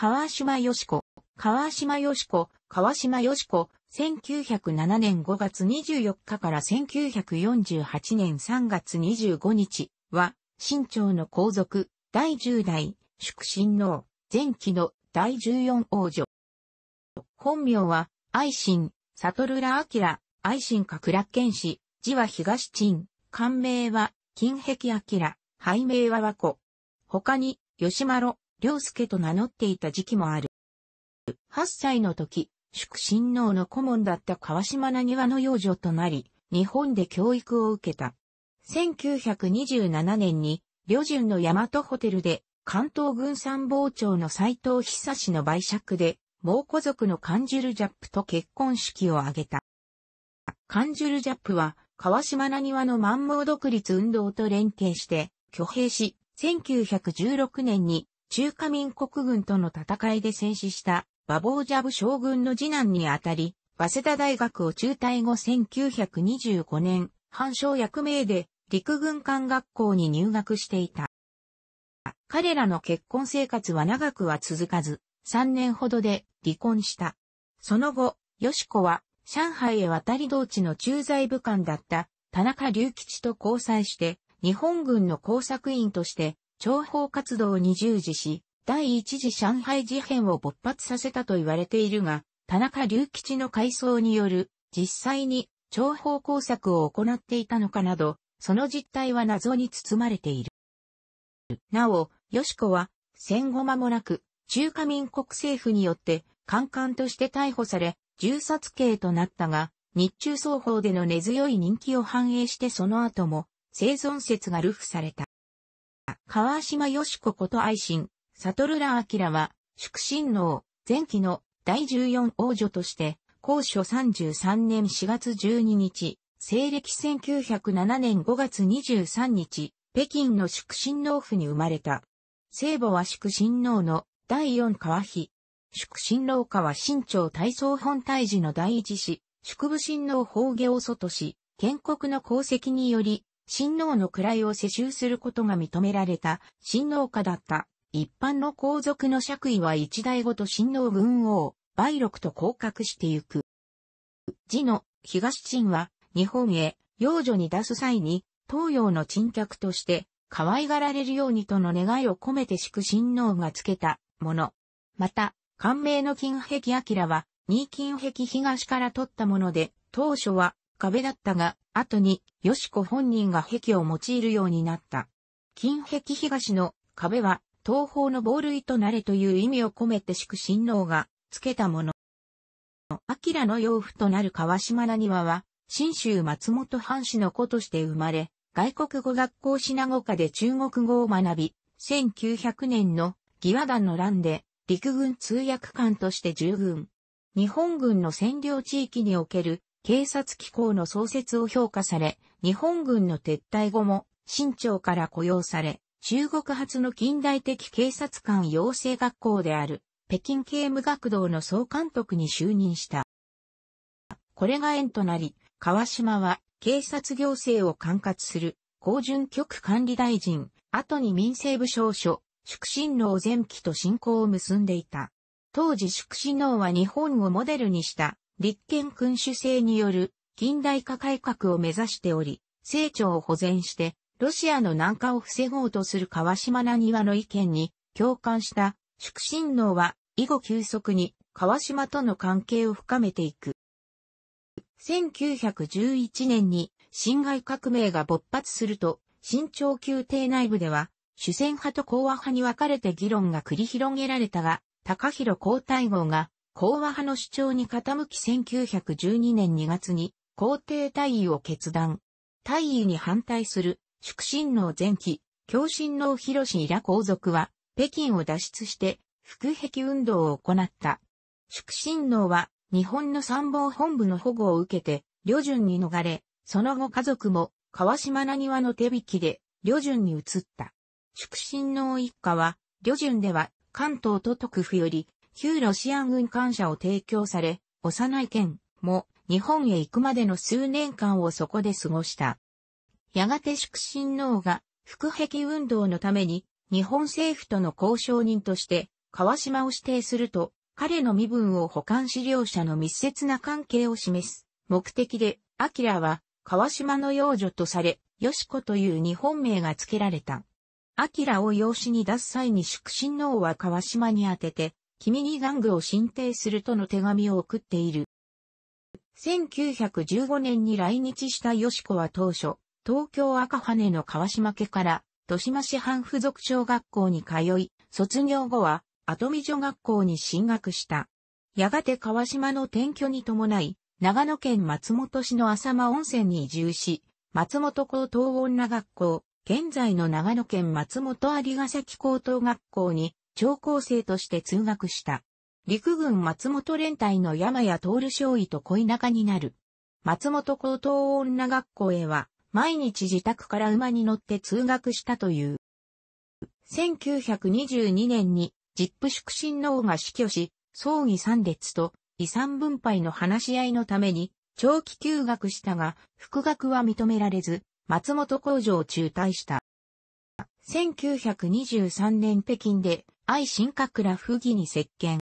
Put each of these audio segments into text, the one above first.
川島よし子、川島よし子、川島よし子、1907年5月24日から1948年3月25日は、新朝の皇族、第10代、祝神王、前期の第14王女。本名は、愛心、悟ら明、愛心か倉剣士、字は東鎮、官名は、金壁明、背名は和子。他に、吉丸、良介と名乗っていた時期もある。8歳の時、祝神王の顧問だった川島名庭の養女となり、日本で教育を受けた。1927年に、旅順の大和ホテルで、関東軍参謀長の斎藤久氏の売借で、猛古族のカンジュルジャップと結婚式を挙げた。カンジュルジャップは、川島名庭の満蒙独立運動と連携して、挙兵し、1916年に中華民国軍との戦いで戦死した馬防ジャブ将軍の次男にあたり、早稲田大学を中退後1925年、反省役名で陸軍官学校に入学していた。彼らの結婚生活は長くは続かず、3年ほどで離婚した。その後、よしこは上海へ渡り同地の駐在武官だった田中隆吉と交際して、日本軍の工作員として諜報活動に従事し、第一次上海事変を勃発させたと言われているが、田中隆吉の回想による、実際に諜報工作を行っていたのかなど、その実態は謎に包まれている。なお、よしこは、戦後間もなく、中華民国政府によって、官官として逮捕され、銃殺刑となったが、日中双方での根強い人気を反映してその後も、生存説が流布された。川島よしここと愛心、悟ら明は、祝神皇、前期の第14王女として、高所33年4月12日、西暦1907年5月23日、北京の祝神皇府に生まれた。聖母は祝神皇の第4川妃。祝神皇家は新朝体操本大寺の第一子、祝武神皇法下を祖とし、建国の功績により、親王の位を世襲することが認められた親王家だった。一般の皇族の爵位は一代ごと親王軍王、梅禄と降格してゆく。次の東陳は日本へ養女に出す際に東洋の鎮客として可愛がられるようにとの願いを込めて祝親王がつけたもの。また、官名の金壁明は、二金壁東から取ったもので、当初は壁だったが、後に、よしこ本人が壁を用いるようになった。金壁東の壁は、東方の防類となれという意味を込めて祝神王が付けたもの。明の養父となる川島な庭は、新州松本藩士の子として生まれ、外国語学校品語科で中国語を学び、1900年の義和団の乱で陸軍通訳官として従軍。日本軍の占領地域における警察機構の創設を評価され、日本軍の撤退後も、新朝から雇用され、中国発の近代的警察官養成学校である、北京刑務学堂の総監督に就任した。これが縁となり、川島は警察行政を管轄する高順局管理大臣、後に民政部少書、祝神農前期と進行を結んでいた。当時祝神農は日本をモデルにした立憲君主制による近代化改革を目指しており、成長を保全して、ロシアの南下を防ごうとする川島な庭の意見に共感した祝神能は以後急速に川島との関係を深めていく。1911年に辛亥革命が勃発すると、新朝宮廷内部では、主戦派と講和派に分かれて議論が繰り広げられたが、高広皇太后が講和派の主張に傾き1912年2月に皇帝退位を決断。退位に反対する祝神王前期、共神王広氏ら皇族は北京を脱出して復壁運動を行った。祝神王は日本の参謀本部の保護を受けて、旅順に逃れ、その後家族も川島な庭の手引きで旅順に移った。祝神王一家は、旅順では関東と督府より旧ロシア軍艦車を提供され、幼い県も日本へ行くまでの数年間をそこで過ごした。やがて祝神王が副壁運動のために日本政府との交渉人として川島を指定すると、彼の身分を保管資料者の密接な関係を示す目的で、アキラは川島の養女とされ、ヨシコという日本名が付けられた。アキラを養子に出す際に祝神王は川島に宛てて、君に玩具を進呈するとの手紙を送っている。1915年に来日した吉子は当初、東京赤羽の川島家から、豊島市藩附属小学校に通い、卒業後は、後見女学校に進学した。やがて川島の転居に伴い、長野県松本市の浅間温泉に移住し、松本高等女学校、現在の長野県松本有ヶ崎高等学校に超高生として通学した。陸軍松本連隊の山谷徹少尉と恋仲になる。松本高等女学校へは、毎日自宅から馬に乗って通学したという。1922年に、ジップ祝親王が死去し、葬儀参列と遺産分配の話し合いのために、長期休学したが、復学は認められず、松本工場を中退した。1923年北京で愛新覚羅不義に接見。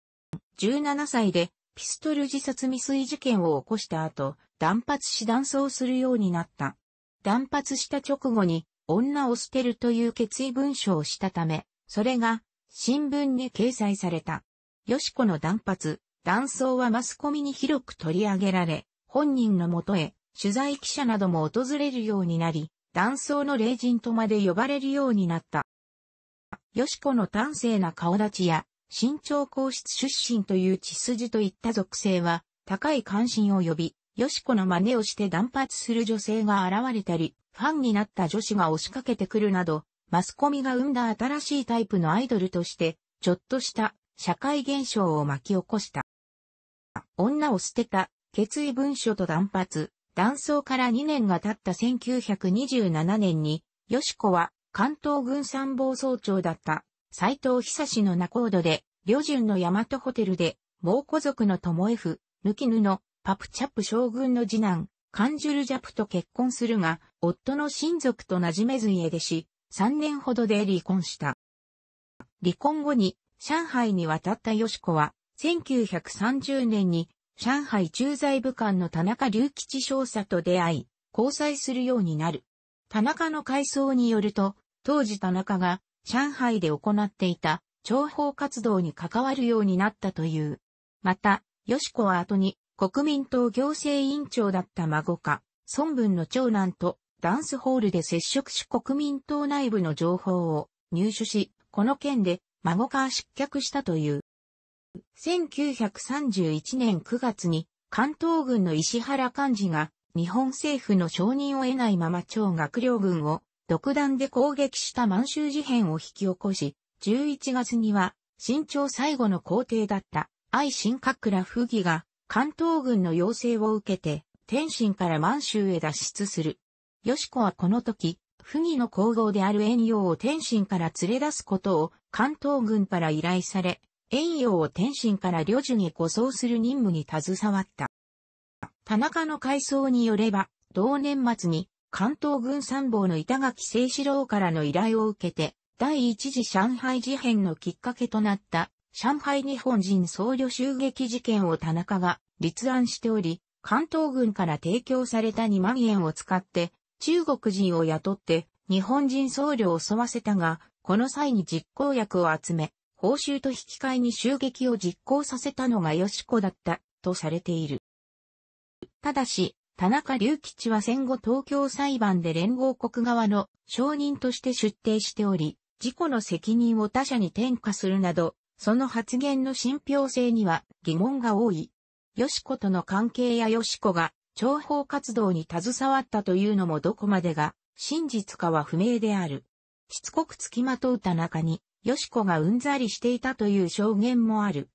17歳でピストル自殺未遂事件を起こした後、断髪し断層するようになった。断髪した直後に女を捨てるという決意文書をしたため、それが新聞に掲載された。よしこの断髪、断層はマスコミに広く取り上げられ、本人のもとへ取材記者なども訪れるようになり、断層の霊人とまで呼ばれるようになった。よしこの端正な顔立ちや、身長皇室出身という血筋といった属性は、高い関心を呼び、よしこの真似をして断髪する女性が現れたり、ファンになった女子が押しかけてくるなど、マスコミが生んだ新しいタイプのアイドルとして、ちょっとした社会現象を巻き起こした。女を捨てた、決意文書と断髪、断層から2年が経った1927年に、よしこは関東軍参謀総長だった斎藤久志の仲人で、旅順の大和ホテルで、猛古族の友 F、抜きヌのパプチャップ将軍の次男、カンジュルジャプと結婚するが、夫の親族と馴染めず家出し、3年ほどで離婚した。離婚後に上海に渡った吉子こは、1930年に上海駐在武官の田中隆吉少佐と出会い、交際するようになる。田中の回想によると、当時田中が上海で行っていた諜報活動に関わるようになったという。また、しこは後に国民党行政委員長だった孫か、孫文の長男とダンスホールで接触し国民党内部の情報を入手し、この件で孫か失脚したという。1931年9月に関東軍の石原幹事が日本政府の承認を得ないまま超学領軍を独断で攻撃した満州事変を引き起こし、11月には、新朝最後の皇帝だった愛新閣ら溥儀が関東軍の要請を受けて、天津から満州へ脱出する。よしこはこの時、溥儀の皇后である遠洋を天津から連れ出すことを関東軍から依頼され、遠洋を天津から旅樹に護送する任務に携わった。田中の回想によれば、同年末に関東軍参謀の板垣清志郎からの依頼を受けて、第一次上海事変のきっかけとなった、上海日本人僧侶襲撃事件を田中が立案しており、関東軍から提供された2万円を使って、中国人を雇って、日本人僧侶を襲わせたが、この際に実行役を集め、報酬と引き換えに襲撃を実行させたのが吉子だった、とされている。ただし、田中隆吉は戦後東京裁判で連合国側の証人として出廷しており、事故の責任を他者に転嫁するなど、その発言の信憑性には疑問が多い。よしことの関係やよしこが諜報活動に携わったというのもどこまでが真実かは不明である。しつこく付きまとう田中に、よしこがうんざりしていたという証言もある。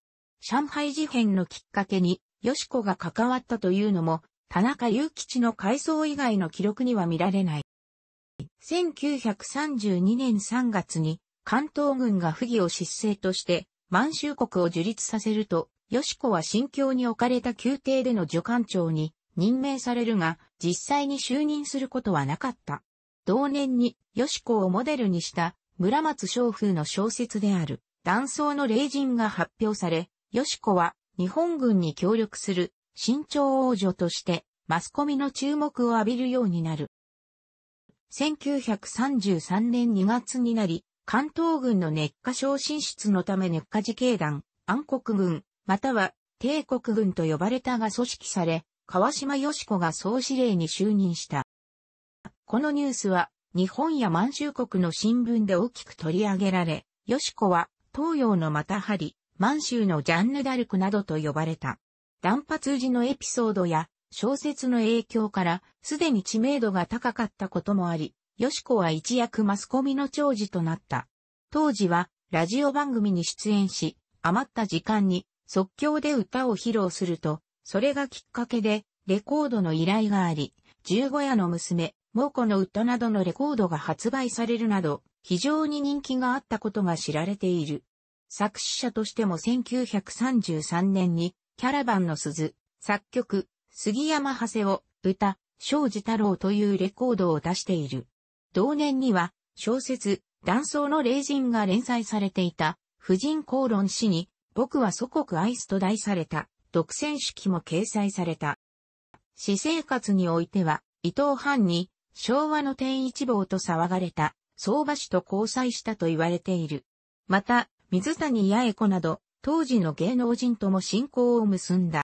上海事変のきっかけに、よしこが関わったというのも田中雄吉の改装以外の記録には見られない。1932年3月に関東軍が不義を失勢として満州国を樹立させると、吉子は新京に置かれた宮廷での助官長に任命されるが、実際に就任することはなかった。同年に吉子をモデルにした村松昌風の小説である断層の霊人が発表され、吉子は日本軍に協力する新潮王女としてマスコミの注目を浴びるようになる。1933年2月になり、関東軍の熱火症進出のため熱火時警団、暗黒軍、または帝国軍と呼ばれたが組織され、川島よし子が総司令に就任した。このニュースは日本や満州国の新聞で大きく取り上げられ、よしは東洋のまたはり、満州のジャンヌダルクなどと呼ばれた。断髪時のエピソードや小説の影響からすでに知名度が高かったこともあり、よしこは一躍マスコミの長寿となった。当時はラジオ番組に出演し、余った時間に即興で歌を披露すると、それがきっかけでレコードの依頼があり、十五夜の娘、猛コの歌などのレコードが発売されるなど、非常に人気があったことが知られている。作詞者としても1933年にキャラバンの鈴、作曲、杉山長谷を歌、庄司太郎というレコードを出している。同年には、小説、断層の霊人が連載されていた、婦人公論誌に、僕は祖国アイスと題された、独占式も掲載された。私生活においては、伊藤藩に、昭和の天一望と騒がれた、相場師と交際したと言われている。また、水谷八重子など、当時の芸能人とも親交を結んだ。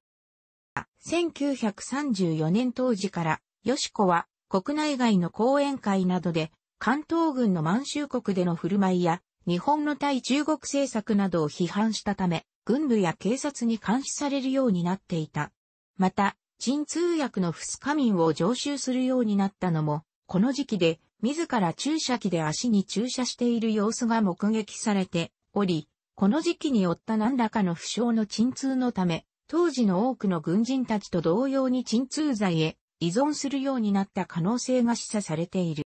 1934年当時から、よしこは国内外の講演会などで、関東軍の満州国での振る舞いや、日本の対中国政策などを批判したため、軍部や警察に監視されるようになっていた。また、鎮通訳の不ミ民を常習するようになったのも、この時期で、自ら注射器で足に注射している様子が目撃されており、この時期に負った何らかの負傷の鎮痛のため、当時の多くの軍人たちと同様に鎮痛剤へ依存するようになった可能性が示唆されている。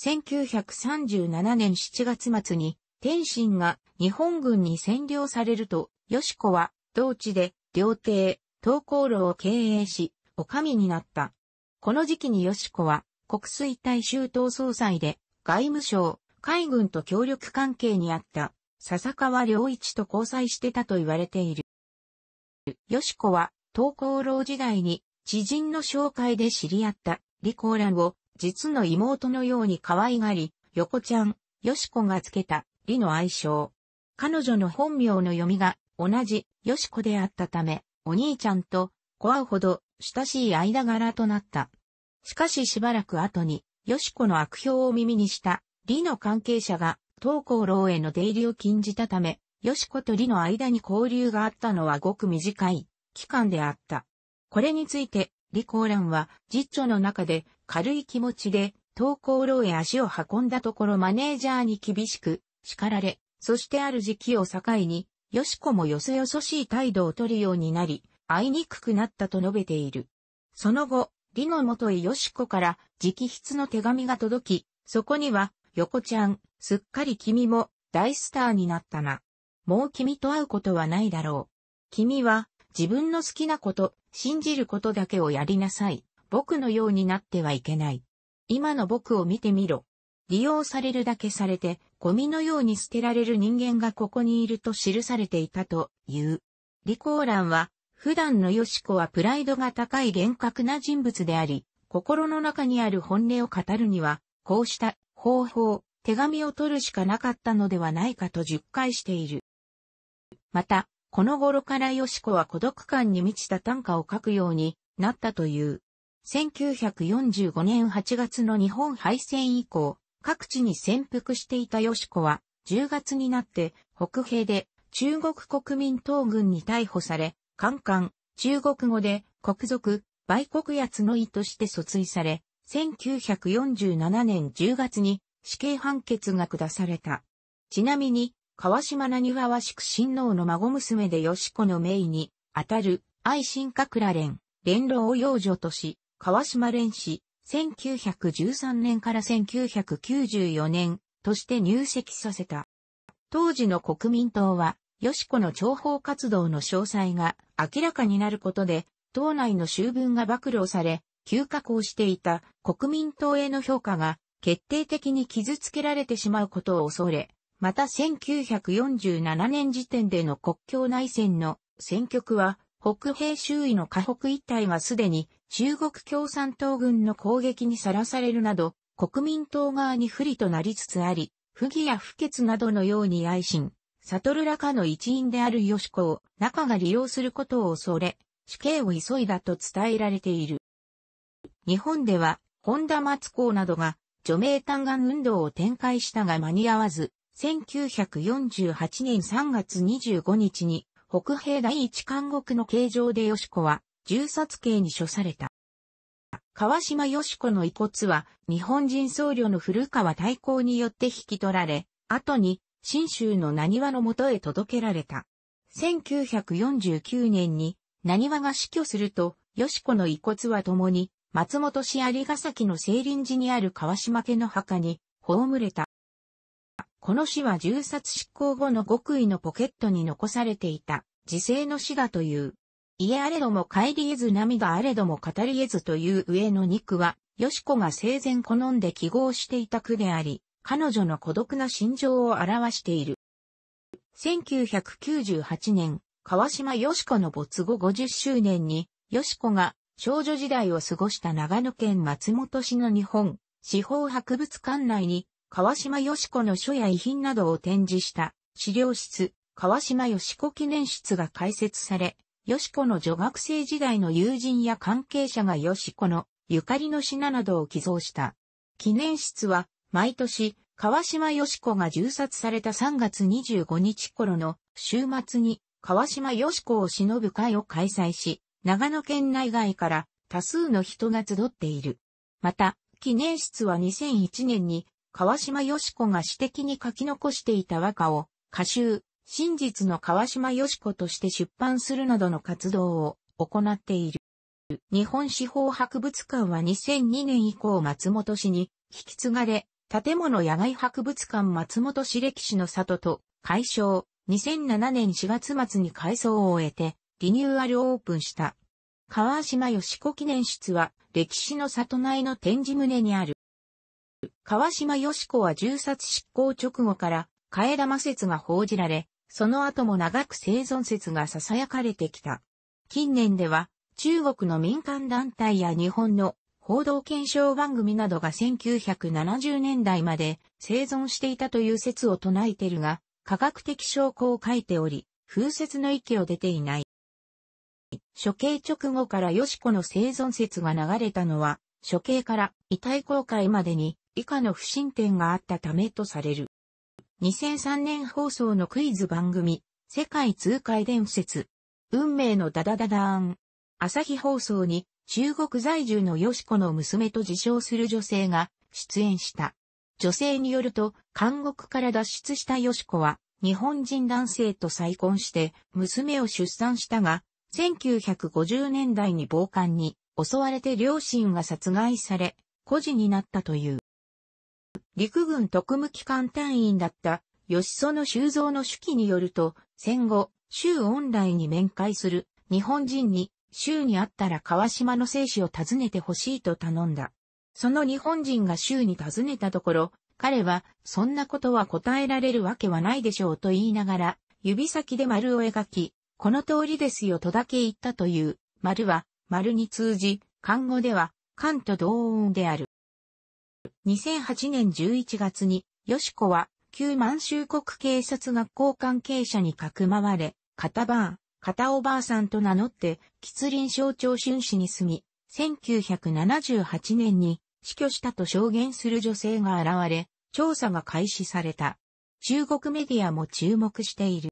1937年7月末に天津が日本軍に占領されると、よしこは同地で料亭、東航路を経営し、お上になった。この時期によしこは国水大衆党総裁で外務省、海軍と協力関係にあった。笹川良一と交際してたと言われている。よしこは、東高老時代に、知人の紹介で知り合った、李光蘭を、実の妹のように可愛がり、横ちゃん、よしこがつけた、李の愛称。彼女の本名の読みが、同じ、よしこであったため、お兄ちゃんと、怖うほど、親しい間柄となった。しかししばらく後に、よしこの悪評を耳にした、李の関係者が、東光楼への出入りを禁じたため、しこと李の間に交流があったのはごく短い期間であった。これについて、李光蘭は実著の中で軽い気持ちで東光楼へ足を運んだところマネージャーに厳しく叱られ、そしてある時期を境に、しこもよそよそしい態度を取るようになり、会いにくくなったと述べている。その後、李の元へしこから直筆の手紙が届き、そこには、横ちゃん、すっかり君も大スターになったな。もう君と会うことはないだろう。君は自分の好きなこと、信じることだけをやりなさい。僕のようになってはいけない。今の僕を見てみろ。利用されるだけされて、ゴミのように捨てられる人間がここにいると記されていたという。リコーランは、普段のよしこはプライドが高い厳格な人物であり、心の中にある本音を語るには、こうした方法、手紙を取るしかなかったのではないかと述回している。また、この頃からよしこは孤独感に満ちた短歌を書くようになったという。1945年8月の日本敗戦以降、各地に潜伏していたよしこは、10月になって北平で中国国民党軍に逮捕され、カンカン、中国語で国賊、売国奴の意として訴追され、1947年10月に死刑判決が下された。ちなみに、川島何川宿親王の孫娘で吉子の名に、あたる、愛新覚ら連、連老を養女とし、川島連氏、1913年から1994年として入籍させた。当時の国民党は、吉子の諜報活動の詳細が明らかになることで、党内の集文が暴露され、急下降していた国民党への評価が決定的に傷つけられてしまうことを恐れ、また1947年時点での国境内戦の戦局は北平周囲の河北一帯がすでに中国共産党軍の攻撃にさらされるなど国民党側に不利となりつつあり、不義や不潔などのように愛心、悟らかの一員である吉子を中が利用することを恐れ、死刑を急いだと伝えられている。日本では、本田松光などが、除名嘆願運動を展開したが間に合わず、1948年3月25日に、北平第一監獄の形状で吉子は、銃殺刑に処された。川島吉子の遺骨は、日本人僧侶の古川大公によって引き取られ、後に、新州の何和のもとへ届けられた。1949年に、何和が死去すると、吉子の遺骨は共に、松本市有ヶ崎の西林寺にある川島家の墓に葬れた。この詩は銃殺執行後の極意のポケットに残されていた自生の詩だという。家あれども帰り得ず涙あれども語り得ずという上の肉句は、よしこが生前好んで記号していた句であり、彼女の孤独な心情を表している。1998年、川島よしこの没後50周年に、よしこが少女時代を過ごした長野県松本市の日本、司法博物館内に、川島よし子の書や遺品などを展示した資料室、川島よし子記念室が開設され、よし子の女学生時代の友人や関係者がよし子のゆかりの品などを寄贈した。記念室は、毎年、川島よし子が銃殺された3月25日頃の週末に、川島よし子を忍ぶ会を開催し、長野県内外から多数の人が集っている。また、記念室は2001年に川島よし子が私的に書き残していた和歌を歌集、真実の川島よし子として出版するなどの活動を行っている。日本司法博物館は2002年以降松本市に引き継がれ、建物野外博物館松本市歴史の里と解消、2007年4月末に改装を終えて、リニューアルオープンした。川島義子記念室は歴史の里内の展示棟にある。川島義子は銃殺執行直後から替え玉説が報じられ、その後も長く生存説が囁かれてきた。近年では中国の民間団体や日本の報道検証番組などが1970年代まで生存していたという説を唱えているが、科学的証拠を書いており、風説の域を出ていない。処刑直後からよしこの生存説が流れたのは、処刑から遺体公開までに以下の不審点があったためとされる。2003年放送のクイズ番組、世界通海伝説、運命のダダダダーン。朝日放送に中国在住のよしこの娘と自称する女性が出演した。女性によると、監獄から脱出したよしこは、日本人男性と再婚して、娘を出産したが、1950年代に暴漢に襲われて両親が殺害され、孤児になったという。陸軍特務機関隊員だった吉園修造の手記によると、戦後、州恩来に面会する日本人に、州に会ったら川島の生死を訪ねてほしいと頼んだ。その日本人が州に尋ねたところ、彼は、そんなことは答えられるわけはないでしょうと言いながら、指先で丸を描き、この通りですよとだけ言ったという、丸は、丸に通じ、漢語では、漢と同音である。2008年11月に、よしこは、旧満州国警察学校関係者にかくまわれ、片ばん、片おばあさんと名乗って、吉林省長春市に住み、1978年に死去したと証言する女性が現れ、調査が開始された。中国メディアも注目している。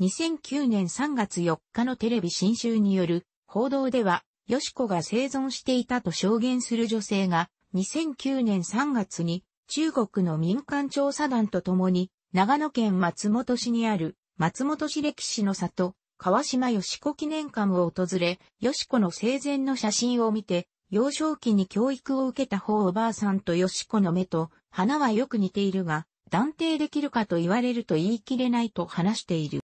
2009年3月4日のテレビ新集による報道では、よしこが生存していたと証言する女性が、2009年3月に中国の民間調査団と共に、長野県松本市にある松本市歴史の里、川島よしこ記念館を訪れ、よしこの生前の写真を見て、幼少期に教育を受けた方おばあさんとよしこの目と、花はよく似ているが、断定できるかと言われると言い切れないと話している。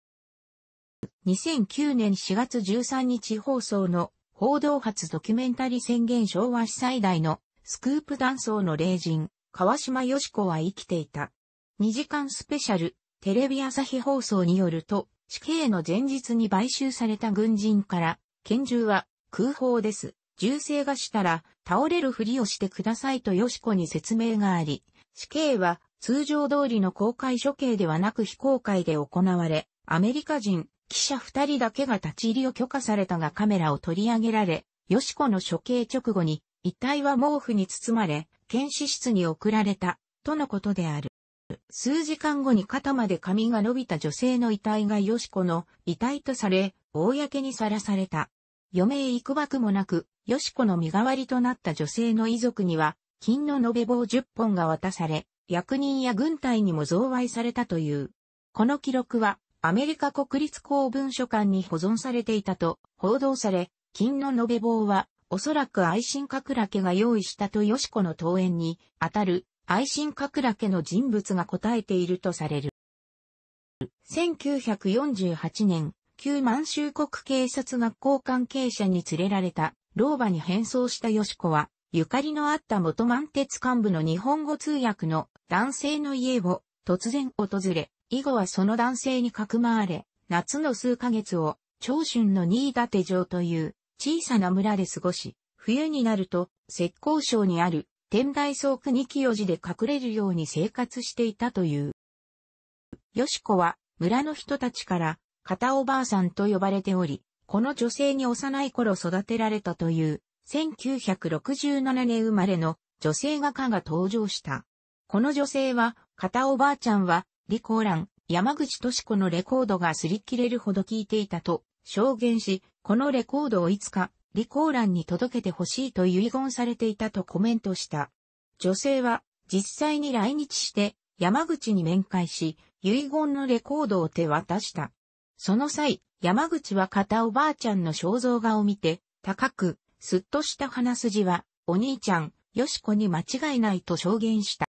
2009年4月13日放送の報道発ドキュメンタリー宣言昭和史最大のスクープ断層の霊人、川島よし子は生きていた。2時間スペシャル、テレビ朝日放送によると、死刑の前日に買収された軍人から、拳銃は空砲です。銃声がしたら倒れるふりをしてくださいとよし子に説明があり、死刑は通常通りの公開処刑ではなく非公開で行われ、アメリカ人、記者二人だけが立ち入りを許可されたがカメラを取り上げられ、ヨシコの処刑直後に、遺体は毛布に包まれ、検視室に送られた、とのことである。数時間後に肩まで髪が伸びた女性の遺体がヨシコの遺体とされ、公にさらされた。余命幾ばくもなく、ヨシコの身代わりとなった女性の遺族には、金の延べ棒10本が渡され、役人や軍隊にも贈賄されたという。この記録は、アメリカ国立公文書館に保存されていたと報道され、金の延べ棒は、おそらく愛心かくらけが用意したとよしこの登園に、あたる愛心かくらけの人物が答えているとされる。1948年、旧満州国警察学校関係者に連れられた、老婆に変装したよしこは、ゆかりのあった元満鉄幹部の日本語通訳の男性の家を突然訪れ、以後はその男性にかくまわれ、夏の数ヶ月を長春の新館城という小さな村で過ごし、冬になると浙江省にある天台庫に清寺で隠れるように生活していたという。よしこは村の人たちから片おばあさんと呼ばれており、この女性に幼い頃育てられたという1967年生まれの女性画家が登場した。この女性は、片おばあちゃんは、リコーラン、山口敏子のレコードが擦り切れるほど聴いていたと証言し、このレコードをいつかーランに届けてほしいと遺言されていたとコメントした。女性は実際に来日して山口に面会し、遺言のレコードを手渡した。その際、山口は片おばあちゃんの肖像画を見て、高くすっとした鼻筋は、お兄ちゃん、よしこに間違いないと証言した。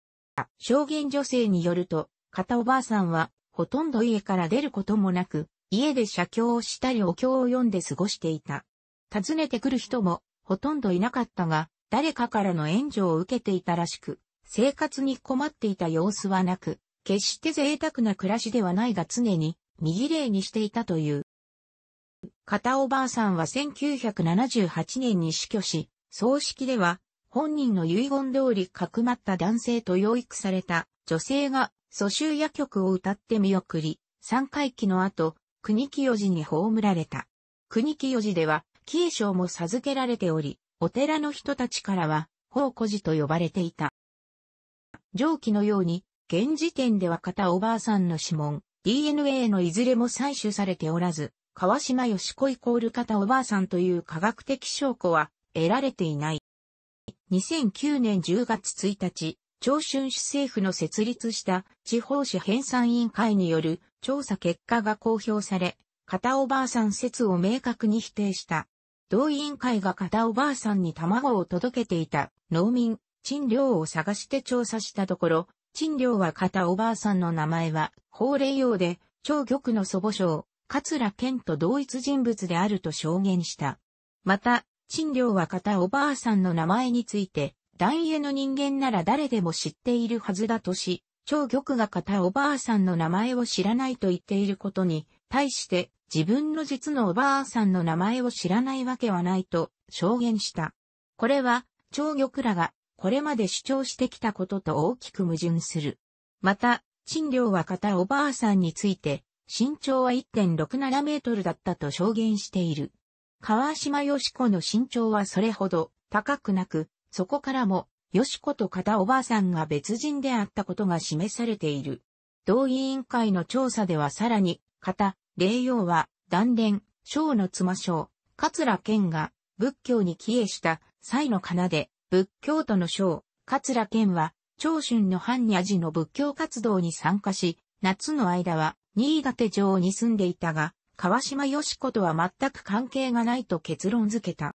証言女性によると、片おばあさんは、ほとんど家から出ることもなく、家で写経をしたりお経を読んで過ごしていた。訪ねてくる人も、ほとんどいなかったが、誰かからの援助を受けていたらしく、生活に困っていた様子はなく、決して贅沢な暮らしではないが常に、身綺麗にしていたという。片おばあさんは1978年に死去し、葬式では、本人の遺言通りかくまった男性と養育された女性が蘇州夜曲を歌って見送り、三回忌の後、国清寺に葬られた。国清寺では、清賞も授けられており、お寺の人たちからは、宝庫寺と呼ばれていた。上記のように、現時点では片おばあさんの指紋、DNA のいずれも採取されておらず、川島よしこイコール方おばあさんという科学的証拠は得られていない。2009年10月1日、長春市政府の設立した地方市編纂委員会による調査結果が公表され、片おばあさん説を明確に否定した。同委員会が片おばあさんに卵を届けていた農民、賃料を探して調査したところ、賃料は片おばあさんの名前は法令用で、超玉の祖母賞、桂健と同一人物であると証言した。また、陳良は片おばあさんの名前について、男家の人間なら誰でも知っているはずだとし、張玉が片おばあさんの名前を知らないと言っていることに、対して自分の実のおばあさんの名前を知らないわけはないと証言した。これは、張玉らがこれまで主張してきたことと大きく矛盾する。また、陳良は片おばあさんについて、身長は1.67メートルだったと証言している。川島よしこの身長はそれほど高くなく、そこからも、よしこと片おばあさんが別人であったことが示されている。同委員会の調査ではさらに、片、霊陽は、断連、章の妻章、桂健が、仏教に帰依した際の奏で、仏教徒の章、桂健は、長春の般若寺の仏教活動に参加し、夏の間は新潟城に住んでいたが、川島義子とは全く関係がないと結論付けた。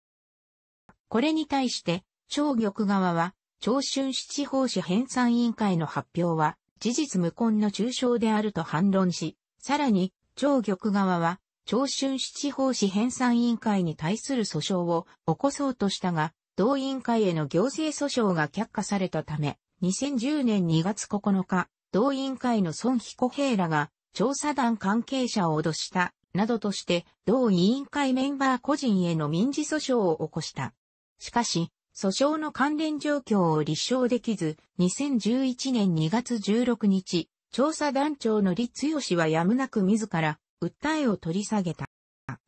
これに対して、長玉側は、長春七法師編纂委員会の発表は、事実無根の中傷であると反論し、さらに、長玉側は、長春七法師編纂委員会に対する訴訟を起こそうとしたが、同委員会への行政訴訟が却下されたため、2010年2月9日、同委員会の孫彦平らが、調査団関係者を脅した、などとして、同委員会メンバー個人への民事訴訟を起こした。しかし、訴訟の関連状況を立証できず、2011年2月16日、調査団長の李強氏はやむなく自ら、訴えを取り下げた。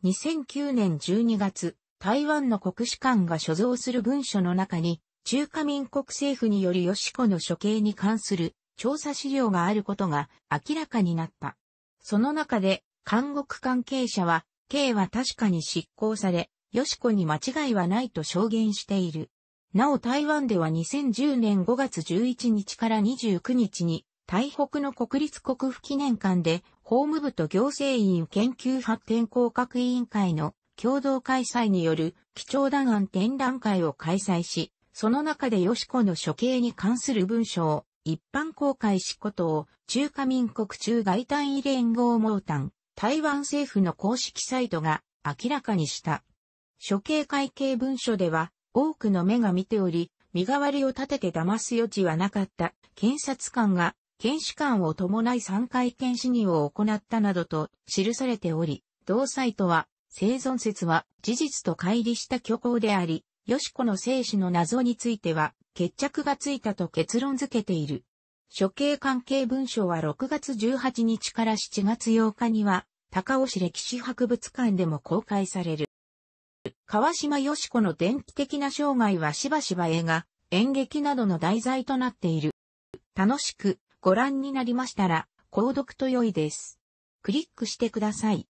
2009年12月、台湾の国士官が所蔵する文書の中に、中華民国政府による吉子の処刑に関する調査資料があることが明らかになった。その中で、監獄関係者は、刑は確かに執行され、よしこに間違いはないと証言している。なお台湾では2010年5月11日から29日に、台北の国立国府記念館で、法務部と行政院研究発展工学委員会の共同開催による貴重弾案展覧会を開催し、その中でよしこの処刑に関する文書を一般公開しことを中華民国中外単位連合毛丹、台湾政府の公式サイトが明らかにした。処刑会計文書では多くの目が見ており、身代わりを立てて騙す余地はなかった検察官が検視官を伴い3回検視入を行ったなどと記されており、同サイトは生存説は事実と乖離した虚構であり、よしこの生死の謎については決着がついたと結論付けている。処刑関係文書は6月18日から7月8日には、高尾市歴史博物館でも公開される。川島よし子の電気的な生涯はしばしば映画、演劇などの題材となっている。楽しくご覧になりましたら、購読と良いです。クリックしてください。